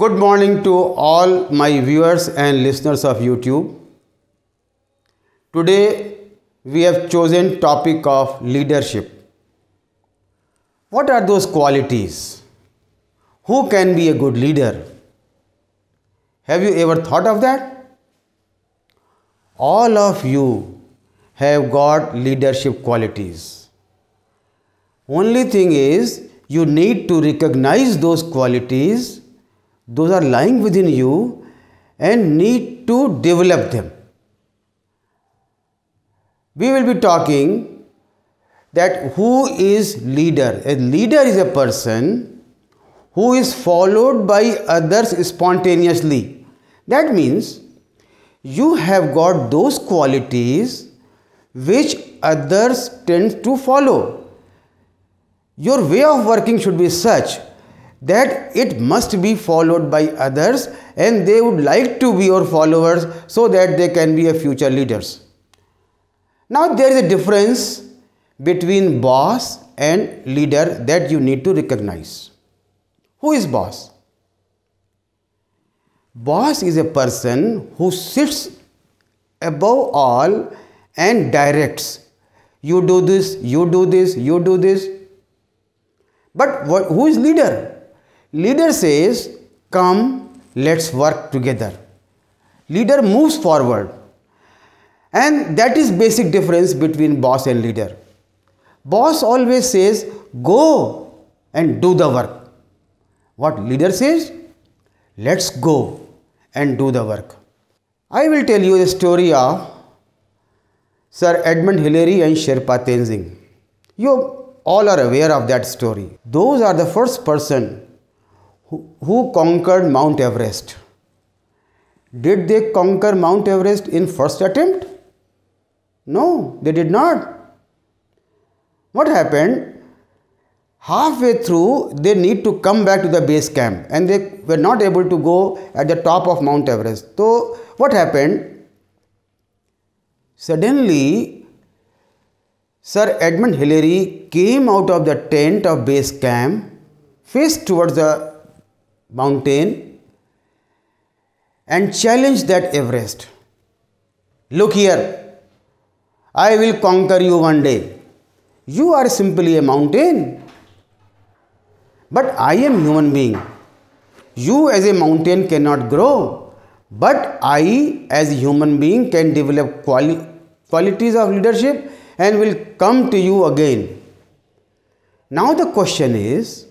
Good morning to all my viewers and listeners of YouTube. Today we have chosen topic of leadership. What are those qualities? Who can be a good leader? Have you ever thought of that? All of you have got leadership qualities. Only thing is you need to recognize those qualities those are lying within you and need to develop them. We will be talking that who is leader? A leader is a person who is followed by others spontaneously. That means you have got those qualities which others tend to follow. Your way of working should be such that it must be followed by others and they would like to be your followers so that they can be a future leaders. Now there is a difference between boss and leader that you need to recognize. Who is boss? Boss is a person who sits above all and directs. You do this, you do this, you do this. But who is leader? Leader says, Come, let's work together. Leader moves forward. And that is basic difference between boss and leader. Boss always says, Go and do the work. What leader says, Let's go and do the work. I will tell you the story of Sir Edmund Hillary and Sherpa Tenzing. You all are aware of that story. Those are the first person who, who conquered Mount Everest? Did they conquer Mount Everest in first attempt? No, they did not. What happened? Halfway through, they need to come back to the base camp and they were not able to go at the top of Mount Everest. So, what happened? Suddenly, Sir Edmund Hillary came out of the tent of base camp, faced towards the mountain and challenge that Everest. Look here, I will conquer you one day. You are simply a mountain, but I am human being. You as a mountain cannot grow, but I as human being can develop quali qualities of leadership and will come to you again. Now the question is,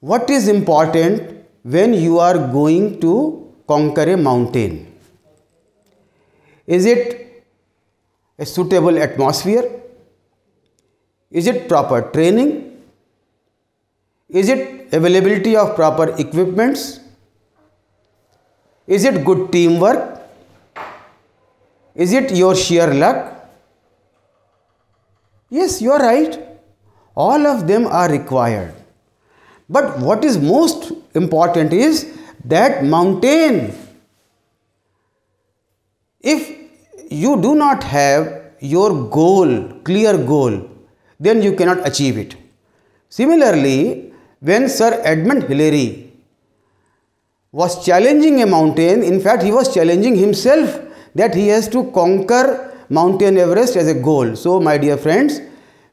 what is important when you are going to conquer a mountain? Is it a suitable atmosphere? Is it proper training? Is it availability of proper equipments? Is it good teamwork? Is it your sheer luck? Yes, you are right. All of them are required. But what is most important is that mountain. If you do not have your goal, clear goal, then you cannot achieve it. Similarly, when Sir Edmund Hillary was challenging a mountain, in fact, he was challenging himself that he has to conquer Mountain Everest as a goal. So, my dear friends,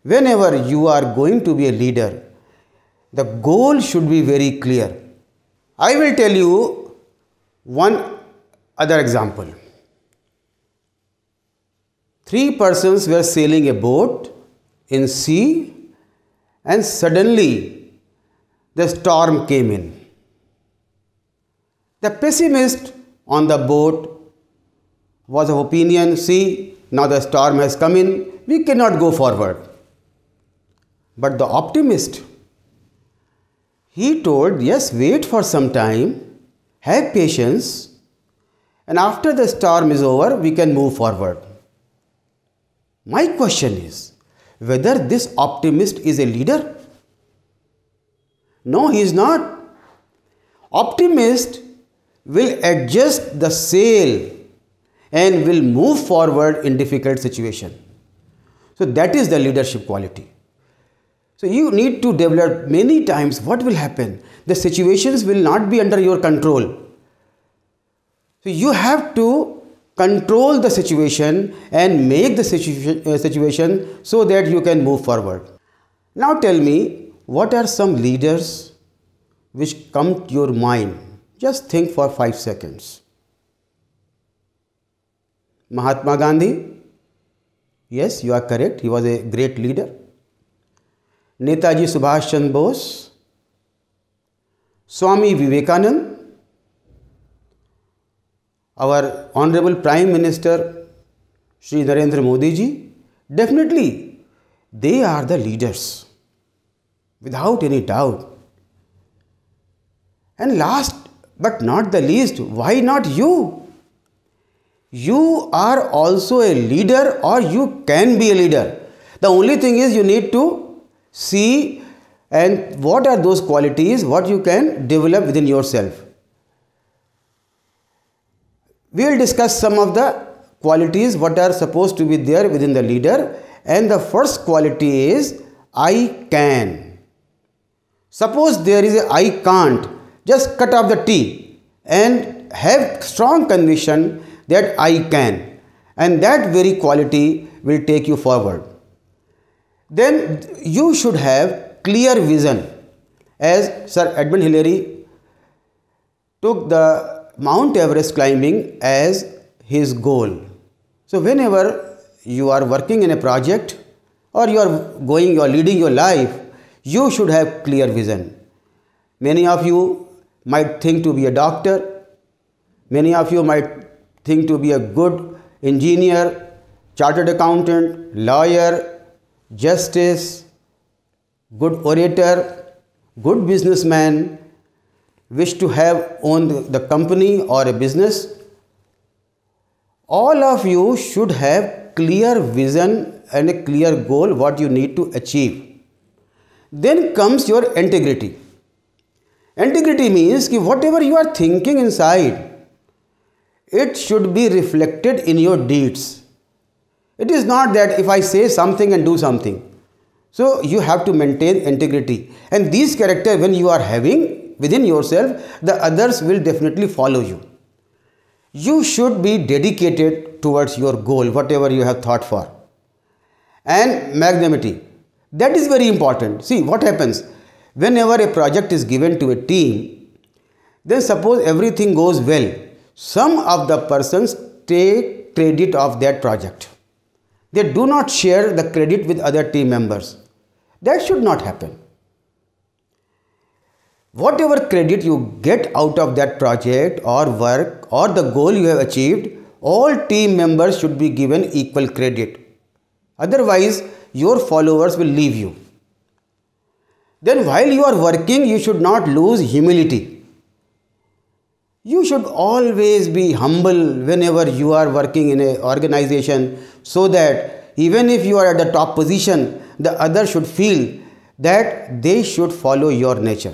whenever you are going to be a leader, the goal should be very clear. I will tell you one other example. Three persons were sailing a boat in sea and suddenly the storm came in. The pessimist on the boat was of opinion, see, now the storm has come in, we cannot go forward. But the optimist he told, Yes, wait for some time, have patience, and after the storm is over, we can move forward. My question is whether this optimist is a leader? No, he is not. Optimist will adjust the sail and will move forward in difficult situation. So that is the leadership quality. So you need to develop many times what will happen. The situations will not be under your control. So you have to control the situation and make the uh, situation so that you can move forward. Now tell me what are some leaders which come to your mind. Just think for 5 seconds. Mahatma Gandhi. Yes, you are correct. He was a great leader. Netaji Subhash Chandra Bose, Swami Vivekanand, our Honorable Prime Minister Sri Narendra Modi ji, definitely they are the leaders without any doubt. And last but not the least, why not you? You are also a leader or you can be a leader. The only thing is you need to See and what are those qualities what you can develop within yourself. We will discuss some of the qualities what are supposed to be there within the leader and the first quality is I can. Suppose there is a I can't just cut off the T and have strong conviction that I can and that very quality will take you forward then you should have clear vision. As Sir Edmund Hillary took the Mount Everest climbing as his goal. So whenever you are working in a project or you are going, you are leading your life, you should have clear vision. Many of you might think to be a doctor. Many of you might think to be a good engineer, chartered accountant, lawyer, justice, good orator, good businessman, wish to have owned the company or a business, all of you should have clear vision and a clear goal what you need to achieve. Then comes your integrity. Integrity means that whatever you are thinking inside, it should be reflected in your deeds. It is not that if I say something and do something. So you have to maintain integrity. And these character when you are having within yourself, the others will definitely follow you. You should be dedicated towards your goal, whatever you have thought for. And magnanimity. That is very important. See what happens. Whenever a project is given to a team, then suppose everything goes well. Some of the persons take credit of that project they do not share the credit with other team members. That should not happen. Whatever credit you get out of that project or work or the goal you have achieved, all team members should be given equal credit. Otherwise, your followers will leave you. Then, while you are working, you should not lose humility you should always be humble whenever you are working in an organization so that even if you are at the top position, the other should feel that they should follow your nature.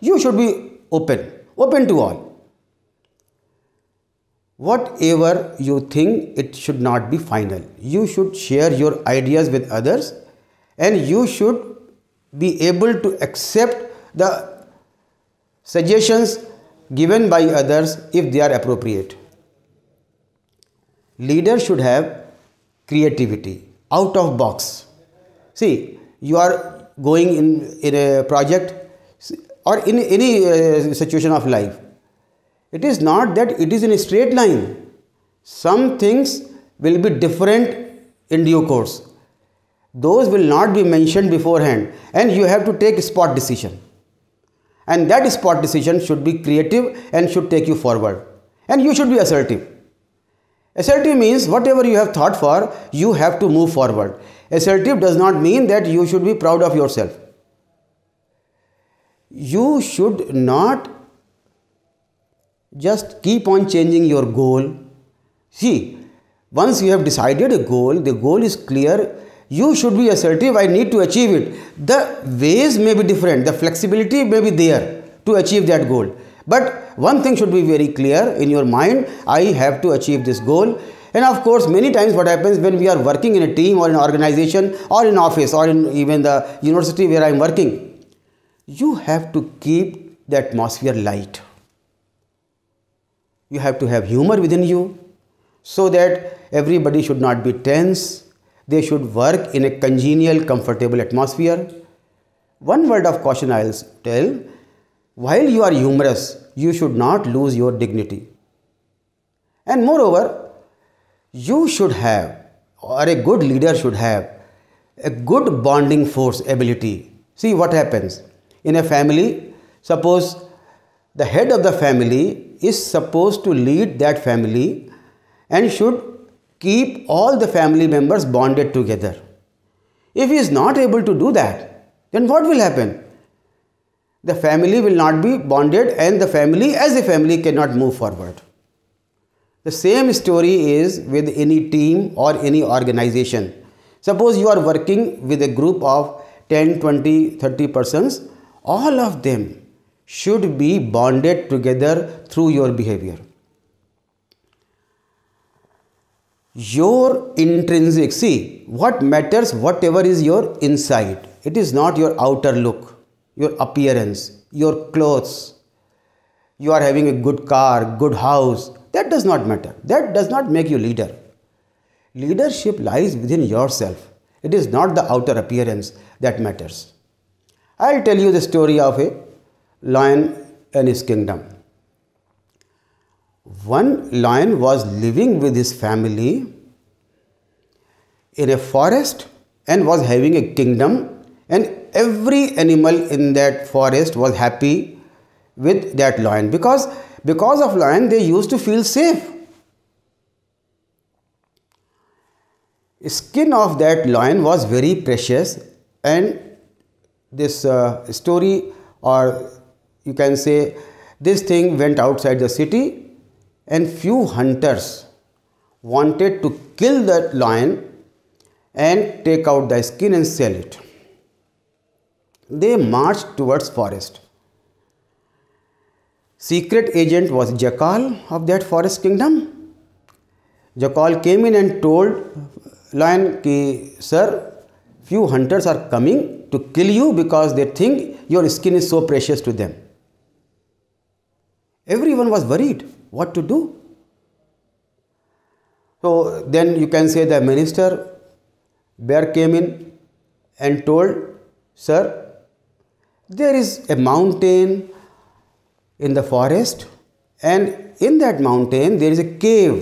You should be open, open to all. Whatever you think, it should not be final. You should share your ideas with others and you should be able to accept the suggestions given by others if they are appropriate. Leaders should have creativity, out of box. See, you are going in, in a project or in any uh, situation of life. It is not that it is in a straight line. Some things will be different in due course. Those will not be mentioned beforehand and you have to take spot decision. And that spot decision should be creative and should take you forward. And you should be assertive. Assertive means whatever you have thought for, you have to move forward. Assertive does not mean that you should be proud of yourself. You should not just keep on changing your goal. See, once you have decided a goal, the goal is clear, you should be assertive, I need to achieve it. The ways may be different, the flexibility may be there to achieve that goal. But one thing should be very clear in your mind, I have to achieve this goal. And of course, many times what happens when we are working in a team or an organization or in office or in even the university where I am working, you have to keep the atmosphere light. You have to have humor within you so that everybody should not be tense they should work in a congenial, comfortable atmosphere. One word of caution I'll tell while you are humorous, you should not lose your dignity. And moreover, you should have, or a good leader should have, a good bonding force ability. See what happens. In a family, suppose the head of the family is supposed to lead that family and should keep all the family members bonded together. If he is not able to do that, then what will happen? The family will not be bonded and the family as a family cannot move forward. The same story is with any team or any organization. Suppose you are working with a group of 10, 20, 30 persons, all of them should be bonded together through your behavior. your intrinsic see what matters whatever is your inside it is not your outer look your appearance your clothes you are having a good car good house that does not matter that does not make you leader leadership lies within yourself it is not the outer appearance that matters i'll tell you the story of a lion and his kingdom one lion was living with his family in a forest and was having a kingdom and every animal in that forest was happy with that lion because because of lion they used to feel safe skin of that lion was very precious and this uh, story or you can say this thing went outside the city and few hunters wanted to kill the lion and take out the skin and sell it. They marched towards forest. Secret agent was Jackal of that forest kingdom. Jackal came in and told lion ki, sir, few hunters are coming to kill you because they think your skin is so precious to them. Everyone was worried what to do? So then you can say the minister bear came in and told, Sir, there is a mountain in the forest and in that mountain there is a cave.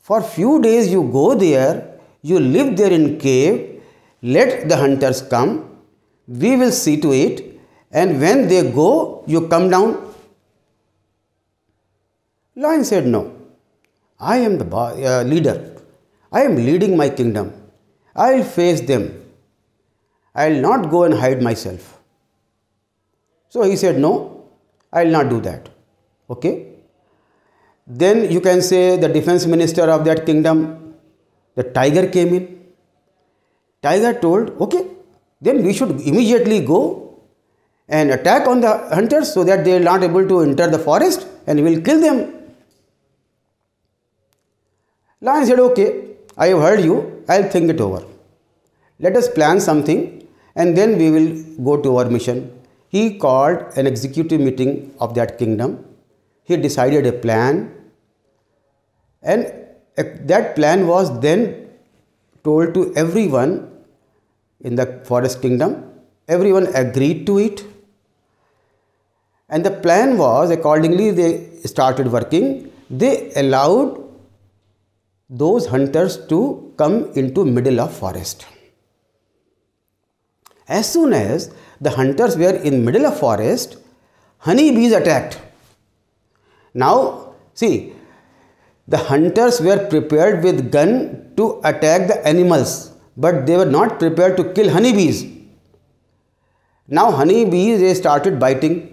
For few days you go there, you live there in cave, let the hunters come, we will see to it and when they go you come down Lion said, No, I am the uh, leader. I am leading my kingdom. I will face them. I will not go and hide myself. So he said, No, I will not do that. Okay? Then you can say the defense minister of that kingdom, the tiger came in. Tiger told, Okay, then we should immediately go and attack on the hunters so that they are not able to enter the forest and we will kill them Lion said, Okay, I have heard you, I'll think it over. Let us plan something and then we will go to our mission. He called an executive meeting of that kingdom. He decided a plan, and that plan was then told to everyone in the forest kingdom. Everyone agreed to it. And the plan was accordingly, they started working. They allowed those hunters to come into middle of forest. As soon as the hunters were in middle of forest, honeybees attacked. Now see, the hunters were prepared with gun to attack the animals, but they were not prepared to kill honeybees. Now honeybees they started biting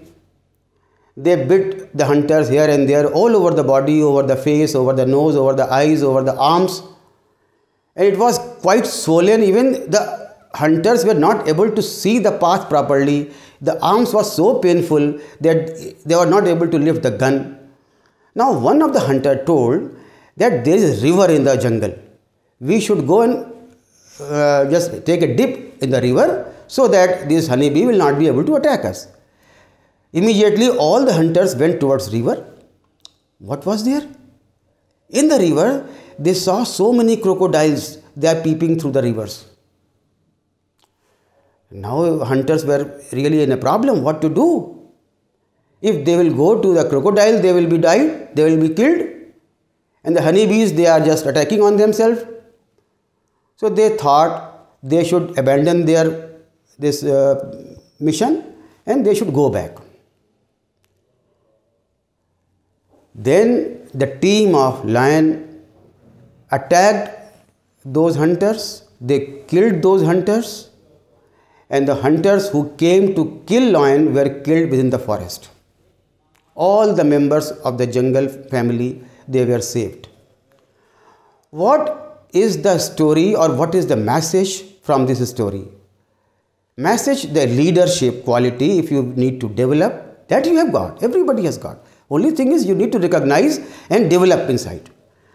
they bit the hunters here and there all over the body over the face over the nose over the eyes over the arms and it was quite swollen even the hunters were not able to see the path properly the arms were so painful that they were not able to lift the gun now one of the hunter told that there is a river in the jungle we should go and uh, just take a dip in the river so that this honeybee will not be able to attack us Immediately all the hunters went towards river. What was there? In the river, they saw so many crocodiles, they are peeping through the rivers. Now hunters were really in a problem, what to do? If they will go to the crocodile, they will be died, they will be killed. And the honeybees, they are just attacking on themselves. So they thought they should abandon their this uh, mission and they should go back. Then the team of lion attacked those hunters, they killed those hunters and the hunters who came to kill lion were killed within the forest. All the members of the jungle family, they were saved. What is the story or what is the message from this story? Message the leadership quality if you need to develop that you have got, everybody has got. Only thing is you need to recognize and develop inside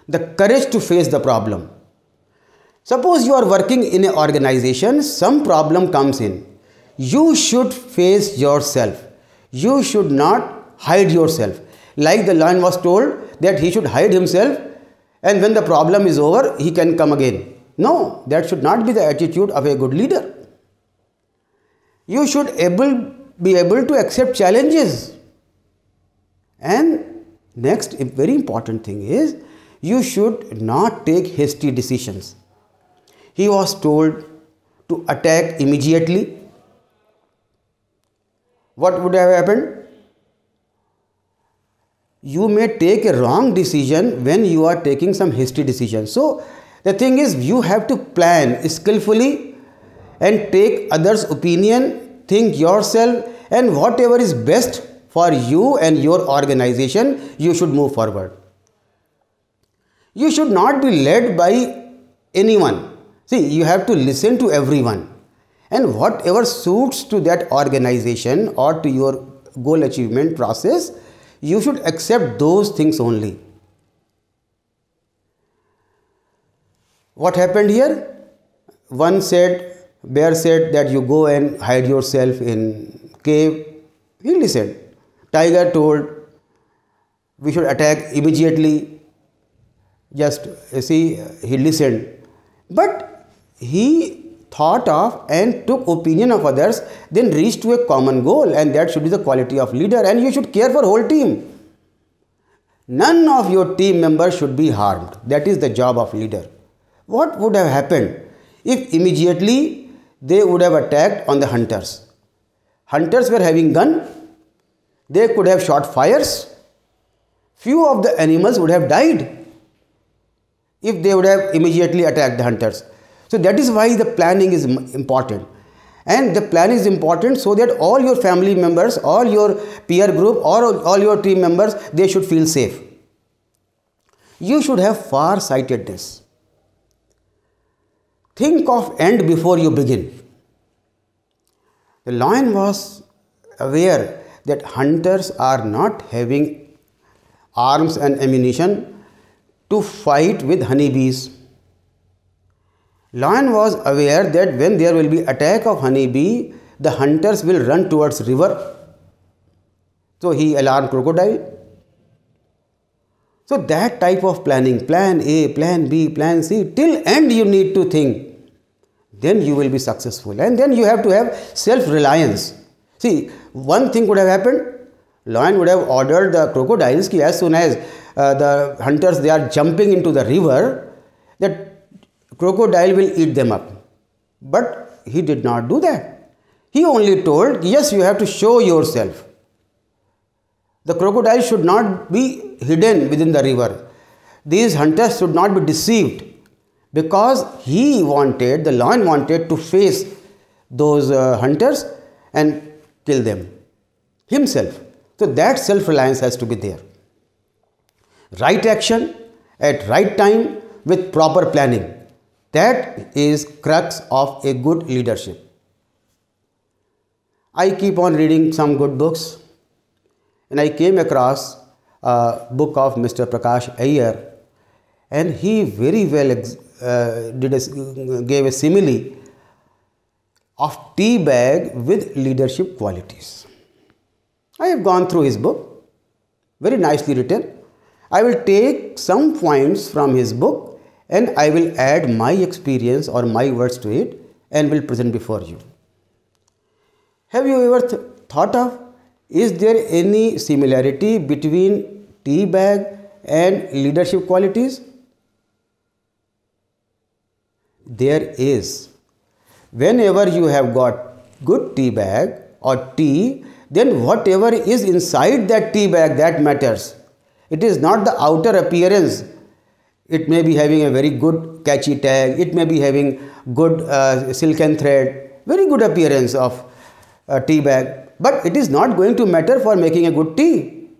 the courage to face the problem. Suppose you are working in an organization, some problem comes in. You should face yourself. You should not hide yourself. Like the lion was told that he should hide himself and when the problem is over, he can come again. No, that should not be the attitude of a good leader. You should able, be able to accept challenges and next very important thing is you should not take hasty decisions. He was told to attack immediately. What would have happened? You may take a wrong decision when you are taking some hasty decision. So the thing is you have to plan skillfully and take others opinion, think yourself and whatever is best for you and your organization, you should move forward. You should not be led by anyone. See, you have to listen to everyone. And whatever suits to that organization or to your goal achievement process, you should accept those things only. What happened here? One said, Bear said that you go and hide yourself in cave. He listened. Tiger told we should attack immediately. Just see, he listened. But he thought of and took opinion of others, then reached to a common goal and that should be the quality of leader and you should care for whole team. None of your team members should be harmed. That is the job of leader. What would have happened if immediately they would have attacked on the hunters? Hunters were having gun they could have shot fires. Few of the animals would have died if they would have immediately attacked the hunters. So that is why the planning is important. And the plan is important so that all your family members, all your peer group, or all your team members, they should feel safe. You should have far sightedness. Think of end before you begin. The lion was aware that hunters are not having arms and ammunition to fight with honeybees. Lion was aware that when there will be attack of honeybee, the hunters will run towards river. So he alarmed crocodile. So that type of planning, plan A, plan B, plan C, till end you need to think. Then you will be successful and then you have to have self-reliance. See, one thing could have happened. Lion would have ordered the crocodiles ki as soon as uh, the hunters they are jumping into the river, that crocodile will eat them up. But he did not do that. He only told, yes, you have to show yourself. The crocodile should not be hidden within the river. These hunters should not be deceived because he wanted, the lion wanted to face those uh, hunters and till them himself. So that self reliance has to be there. Right action at right time with proper planning. That is crux of a good leadership. I keep on reading some good books and I came across a book of Mr. Prakash Ayer, and he very well uh, did a, gave a simile of tea bag with leadership qualities. I have gone through his book, very nicely written. I will take some points from his book and I will add my experience or my words to it and will present before you. Have you ever th thought of is there any similarity between tea bag and leadership qualities? There is whenever you have got good tea bag or tea, then whatever is inside that tea bag that matters. It is not the outer appearance. It may be having a very good catchy tag. It may be having good uh, silken thread. Very good appearance of a tea bag. But it is not going to matter for making a good tea.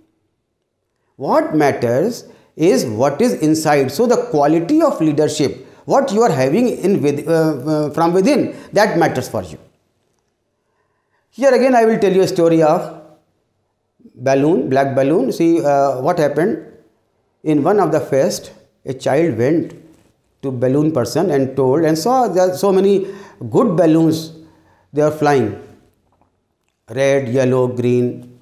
What matters is what is inside. So the quality of leadership what you are having in with, uh, uh, from within that matters for you. Here again I will tell you a story of balloon, black balloon. See uh, what happened in one of the fest a child went to balloon person and told and saw there are so many good balloons they are flying red, yellow, green,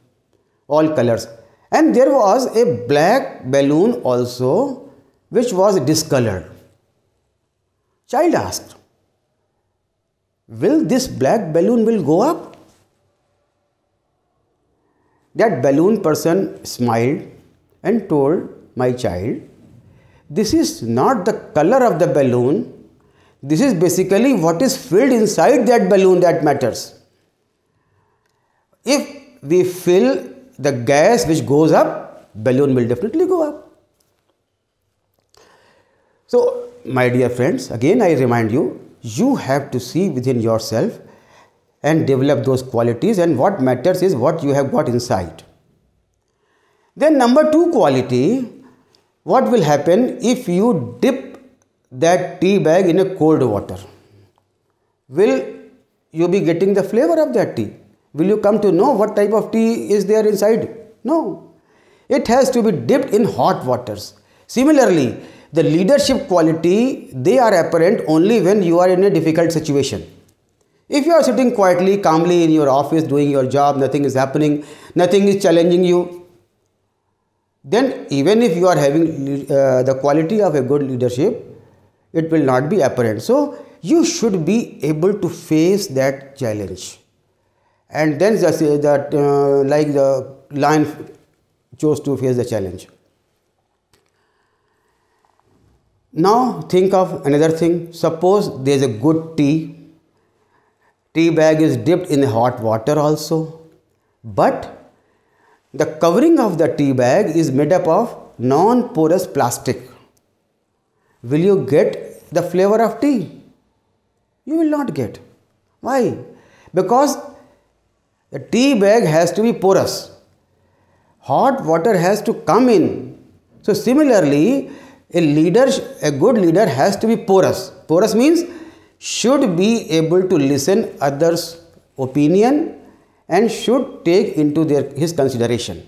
all colors. And there was a black balloon also which was discolored. Child asked, Will this black balloon will go up? That balloon person smiled and told my child, This is not the color of the balloon. This is basically what is filled inside that balloon that matters. If we fill the gas which goes up, balloon will definitely go up. So my dear friends, again I remind you, you have to see within yourself and develop those qualities and what matters is what you have got inside. Then number two quality, what will happen if you dip that tea bag in a cold water? Will you be getting the flavor of that tea? Will you come to know what type of tea is there inside? No. It has to be dipped in hot waters. Similarly, the leadership quality, they are apparent only when you are in a difficult situation. If you are sitting quietly, calmly in your office, doing your job, nothing is happening, nothing is challenging you, then even if you are having uh, the quality of a good leadership, it will not be apparent. So you should be able to face that challenge. And then just that uh, like the lion chose to face the challenge. Now think of another thing. Suppose there is a good tea. Tea bag is dipped in hot water also. But the covering of the tea bag is made up of non-porous plastic. Will you get the flavor of tea? You will not get. Why? Because the tea bag has to be porous. Hot water has to come in. So similarly, a leader a good leader has to be porous porous means should be able to listen others opinion and should take into their his consideration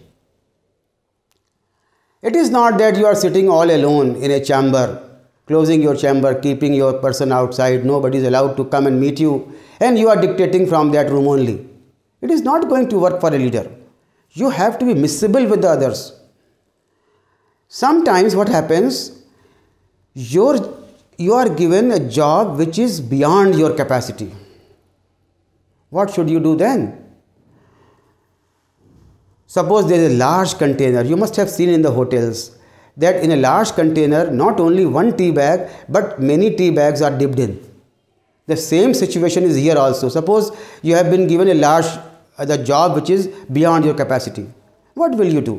it is not that you are sitting all alone in a chamber closing your chamber keeping your person outside nobody is allowed to come and meet you and you are dictating from that room only it is not going to work for a leader you have to be miscible with the others sometimes what happens your you are given a job which is beyond your capacity what should you do then Suppose there is a large container, you must have seen in the hotels that in a large container, not only one tea bag, but many tea bags are dipped in. The same situation is here also. Suppose you have been given a large uh, the job which is beyond your capacity. What will you do?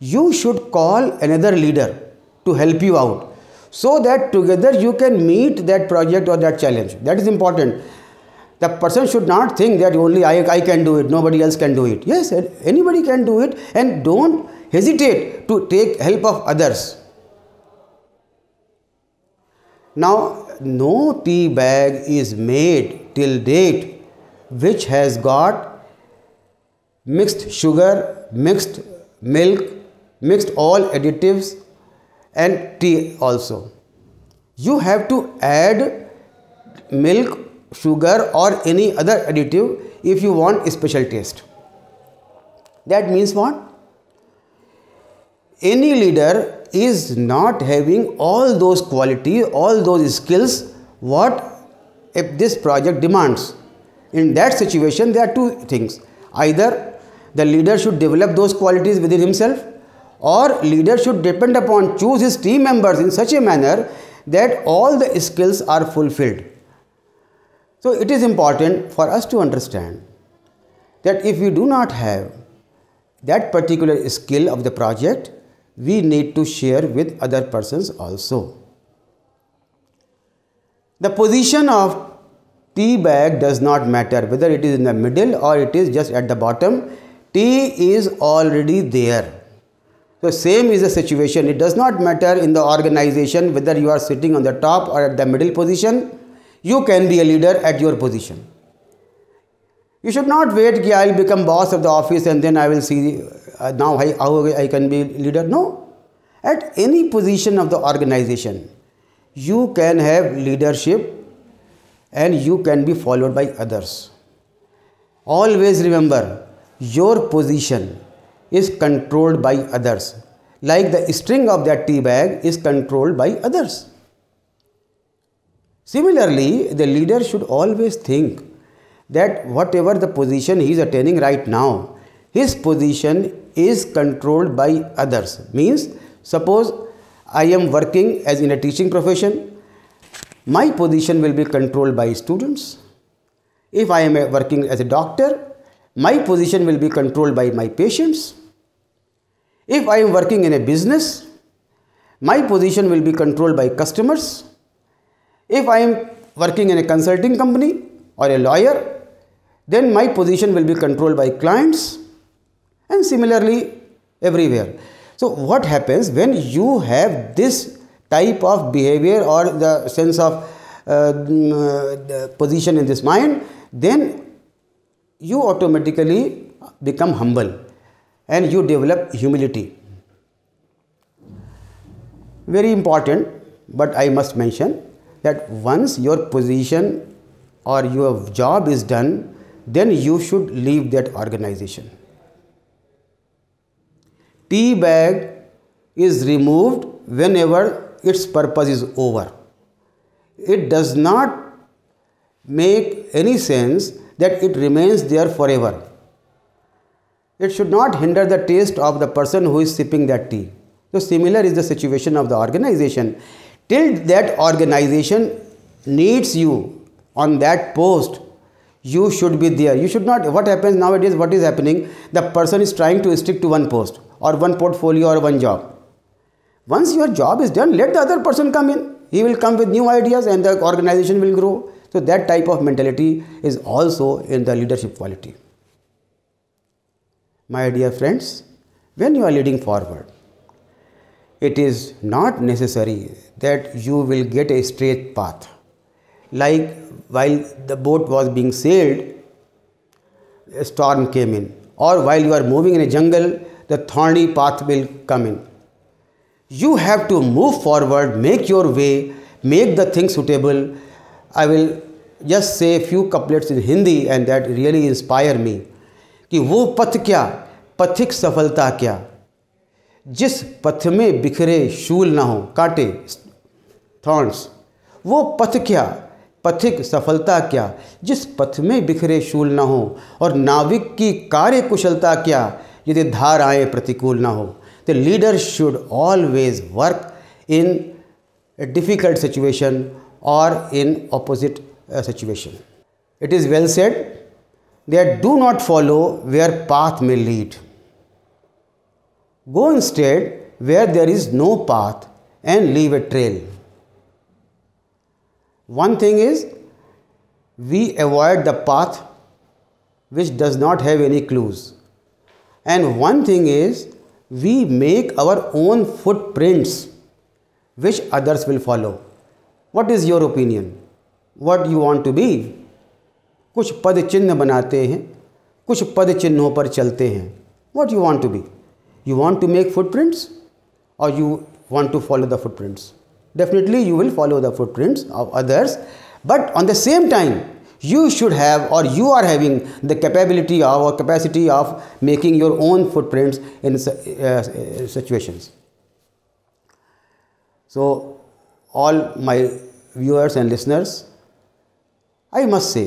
you should call another leader to help you out so that together you can meet that project or that challenge. That is important. The person should not think that only I, I can do it, nobody else can do it. Yes, anybody can do it and don't hesitate to take help of others. Now, no tea bag is made till date which has got mixed sugar, mixed milk, mixed all additives and tea also. You have to add milk, sugar or any other additive if you want a special taste. That means what? Any leader is not having all those qualities, all those skills what if this project demands. In that situation there are two things. Either the leader should develop those qualities within himself or leader should depend upon choose his team members in such a manner that all the skills are fulfilled. So it is important for us to understand that if we do not have that particular skill of the project, we need to share with other persons also. The position of tea bag does not matter whether it is in the middle or it is just at the bottom. Tea is already there so same is the situation. It does not matter in the organization whether you are sitting on the top or at the middle position. You can be a leader at your position. You should not wait, yeah, I'll become boss of the office and then I will see uh, now I, how I can be leader. No. At any position of the organization, you can have leadership and you can be followed by others. Always remember your position is controlled by others, like the string of that tea bag is controlled by others. Similarly, the leader should always think that whatever the position he is attaining right now, his position is controlled by others. Means, suppose I am working as in a teaching profession, my position will be controlled by students. If I am working as a doctor, my position will be controlled by my patients. If I am working in a business, my position will be controlled by customers. If I am working in a consulting company or a lawyer, then my position will be controlled by clients and similarly everywhere. So what happens when you have this type of behavior or the sense of uh, mm, uh position in this mind, then you automatically become humble and you develop humility. Very important, but I must mention that once your position or your job is done, then you should leave that organization. Tea bag is removed whenever its purpose is over. It does not make any sense that it remains there forever. It should not hinder the taste of the person who is sipping that tea. So, similar is the situation of the organization. Till that organization needs you on that post, you should be there. You should not, what happens nowadays, what is happening? The person is trying to stick to one post or one portfolio or one job. Once your job is done, let the other person come in. He will come with new ideas and the organization will grow. So that type of mentality is also in the leadership quality. My dear friends, when you are leading forward, it is not necessary that you will get a straight path. Like while the boat was being sailed, a storm came in, or while you are moving in a jungle, the thorny path will come in. You have to move forward, make your way, make the thing suitable, I will just say few couplets in Hindi and that really inspire me कि वो पथ क्या पथिक सफलता क्या जिस पथ में बिखरे शूल ना हो कांटे थॉर्न्स वो पथ क्या पथिक सफलता क्या जिस पथ में बिखरे शूल ना हो और नाविक की कार्य कुशलता क्या यदि धार आए प्रतिकूल ना हो the leader should always work in a difficult situation or in opposite uh, situation. It is well said that do not follow where path may lead. Go instead where there is no path and leave a trail. One thing is we avoid the path which does not have any clues. And one thing is we make our own footprints which others will follow what is your opinion what you want to be कुछ पद चिन्ह बनाते हैं कुछ पद पर चलते हैं what you want to be you want to make footprints or you want to follow the footprints definitely you will follow the footprints of others but on the same time you should have or you are having the capability or capacity of making your own footprints in uh, situations so all my viewers and listeners, I must say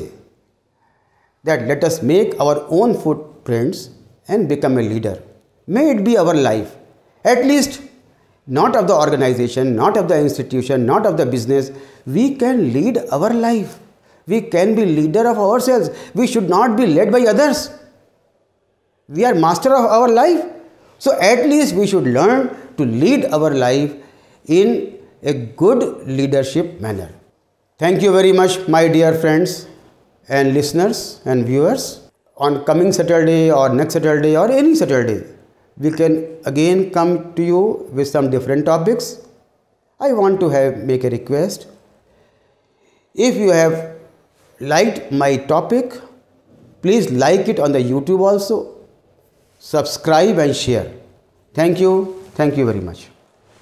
that let us make our own footprints and become a leader. May it be our life, at least not of the organization, not of the institution, not of the business. We can lead our life. We can be leader of ourselves. We should not be led by others. We are master of our life. So at least we should learn to lead our life in a good leadership manner. Thank you very much my dear friends and listeners and viewers. On coming Saturday or next Saturday or any Saturday, we can again come to you with some different topics. I want to have make a request. If you have liked my topic, please like it on the YouTube also. Subscribe and share. Thank you. Thank you very much.